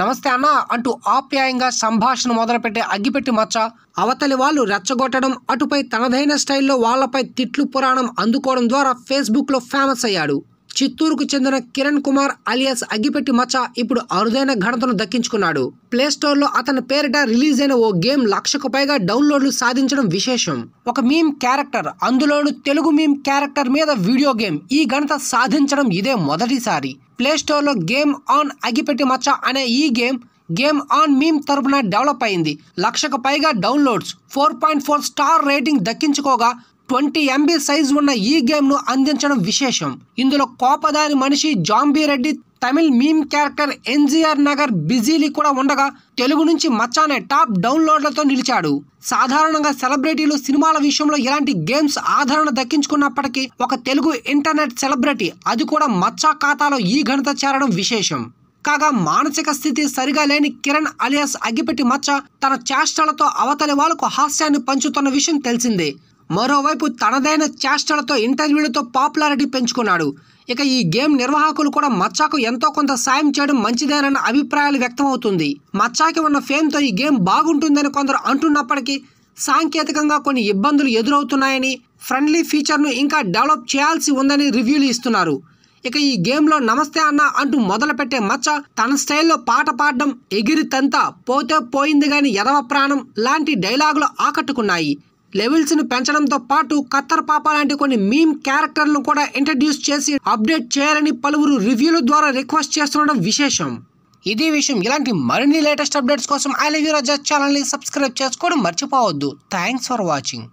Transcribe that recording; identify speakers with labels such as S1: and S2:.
S1: నమస్తే అన్న అంటూ ఆప్యాయంగా సంభాషణ మొదలుపెట్టే అగ్గిపెట్టి మచ్చ అవతలి వాళ్ళు రెచ్చగొట్టడం అటుపై తనదైన స్టైల్లో వాళ్లపై తిట్లు పురాణం అందుకోవడం ద్వారా ఫేస్బుక్లో ఫేమస్ అయ్యాడు చిత్తూరుకు చెందిన కిరణ్ కుమార్ అలియాస్ అగ్గిపెట్టి మచ్చ ఇప్పుడు అరుదైన ఘనతను దక్కించుకున్నాడు ప్లేస్టోర్లో అతని పేరిట రిలీజ్ అయిన ఓ గేమ్ లక్షకు పైగా డౌన్లోడ్లు సాధించడం విశేషం ఒక మీమ్ క్యారెక్టర్ అందులోను తెలుగు మీమ్ క్యారెక్టర్ మీద వీడియో గేమ్ ఈ ఘనత సాధించడం ఇదే మొదటిసారి ప్లేస్టోర్లో గేమ్ ఆన్ అగ్గిపెట్టి మచ్చ అనే ఈ గేమ్ గేమ్ ఆన్ మీమ్ తరపున డెవలప్ అయింది లక్షకు పైగా downloads four point four star rating దక్కించుకోగా ట్వంటీ ఎంబీ సైజ్ ఉన్న ఈ గేమ్ను అందించడం విశేషం ఇందులో కోపదారి మనిషి zombie Reddy Tamil meme character ఎన్జీఆర్ నగర్ బిజీలీ కూడా ఉండగా తెలుగు నుంచి మచ్చానే టాప్ డౌన్లోడ్లతో నిలిచాడు సాధారణంగా సెలబ్రిటీలు సినిమాల విషయంలో ఇలాంటి గేమ్స్ ఆదరణ దక్కించుకున్నప్పటికీ ఒక తెలుగు ఇంటర్నెట్ సెలబ్రిటీ అది కూడా మచ్చా ఖాతాలో ఈ ఘనత చేరడం విశేషం కాగా మానసిక స్థితి సరిగా లేని కిరణ్ అలియాస్ అగ్గిపెట్టి మచ్చ తన చేష్టలతో అవతలి వాళ్లకు హాస్యాన్ని పంచుతున్న విషయం తెలిసిందే మరోవైపు తనదైన చేష్టలతో ఇంటర్వ్యూలతో పాపులారిటీ పెంచుకున్నాడు ఇక ఈ గేమ్ నిర్వాహకులు కూడా మచ్చాకు ఎంతో కొంత సాయం చేయడం మంచిదేనన్న అభిప్రాయాలు వ్యక్తమవుతుంది మచ్చాకి ఉన్న ఫేమ్తో ఈ గేమ్ బాగుంటుందని కొందరు అంటున్నప్పటికీ సాంకేతికంగా కొన్ని ఇబ్బందులు ఎదురవుతున్నాయని ఫ్రెండ్లీ ఫీచర్ను ఇంకా డెవలప్ చేయాల్సి ఉందని రివ్యూలు ఇస్తున్నారు ఇక ఈ గేమ్లో నమస్తే అన్న అంటూ మొదలుపెట్టే మచ్చ తన స్టైల్లో పాట పాడడం ఎగిరి తంత పోతే పోయింది గాని ఎదవ ప్రాణం లాంటి డైలాగులు ఆకట్టుకున్నాయి లెవెల్స్ని పెంచడంతో పాటు కత్తర్ పాప లాంటి కొన్ని మీమ్ క్యారెక్టర్లను కూడా ఇంట్రడ్యూస్ చేసి అప్డేట్ చేయాలని పలువురు రివ్యూల ద్వారా రిక్వెస్ట్ చేస్తుండడం విశేషం ఇదే విషయం ఇలాంటి మరిన్ని లేటెస్ట్ అప్డేట్స్ కోసం ఐ లవ్ యూ రజా ఛానల్ని సబ్స్క్రైబ్ చేసుకోవడం మర్చిపోవద్దు థ్యాంక్స్ ఫర్ వాచింగ్